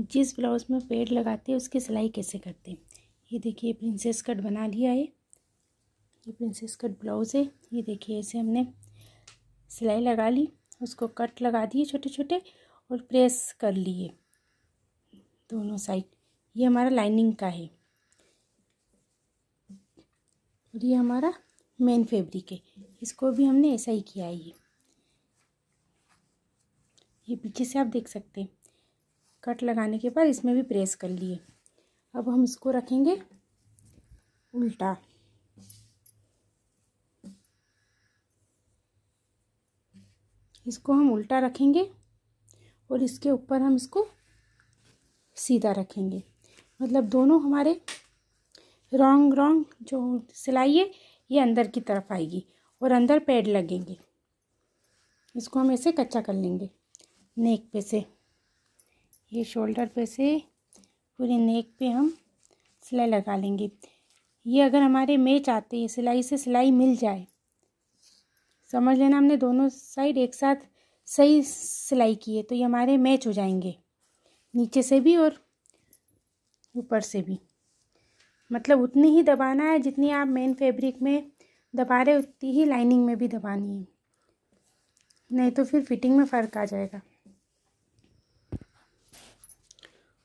जिस ब्लाउज़ में पेड़ लगाते हैं उसकी सिलाई कैसे करते हैं ये देखिए प्रिंसेस कट बना लिया है ये प्रिंसेस कट ब्लाउज़ है ये देखिए ऐसे हमने सिलाई लगा ली उसको कट लगा दिए छोटे छोटे और प्रेस कर लिए दोनों साइड ये हमारा लाइनिंग का है और ये हमारा मेन फैब्रिक है इसको भी हमने ऐसा ही किया है ये ये पीछे से आप देख सकते हैं कट लगाने के बाद इसमें भी प्रेस कर लिए अब हम इसको रखेंगे उल्टा इसको हम उल्टा रखेंगे और इसके ऊपर हम इसको सीधा रखेंगे मतलब दोनों हमारे रॉन्ग रॉन्ग जो सिलाई है ये अंदर की तरफ आएगी और अंदर पैड लगेंगे इसको हम ऐसे कच्चा कर लेंगे नेक पे से ये शोल्डर पे से पूरे नेक पे हम सिलाई लगा लेंगे ये अगर हमारे मैच आते हैं सिलाई से सिलाई मिल जाए समझ लेना हमने दोनों साइड एक साथ सही सिलाई की है तो ये हमारे मैच हो जाएंगे नीचे से भी और ऊपर से भी मतलब उतनी ही दबाना है जितनी आप मेन फैब्रिक में दबा रहे उतनी ही लाइनिंग में भी दबानी है नहीं तो फिर फिटिंग में फ़र्क आ जाएगा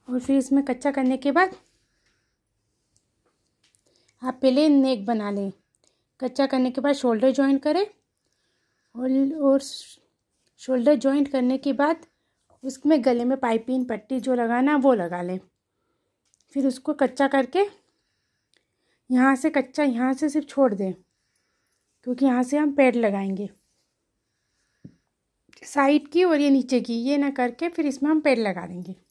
और फिर इसमें कच्चा करने के बाद आप पहले नेक बना लें कच्चा करने के बाद शोल्डर जॉइंट करें और और शोल्डर जॉइंट करने के बाद उसमें गले में पाइपिंग पट्टी जो लगाना वो लगा लें फिर उसको कच्चा करके यहाँ से कच्चा यहाँ से सिर्फ छोड़ दें क्योंकि यहाँ से हम पैड लगाएंगे साइड की और ये नीचे की ये ना करके फिर इसमें हम पैड लगा देंगे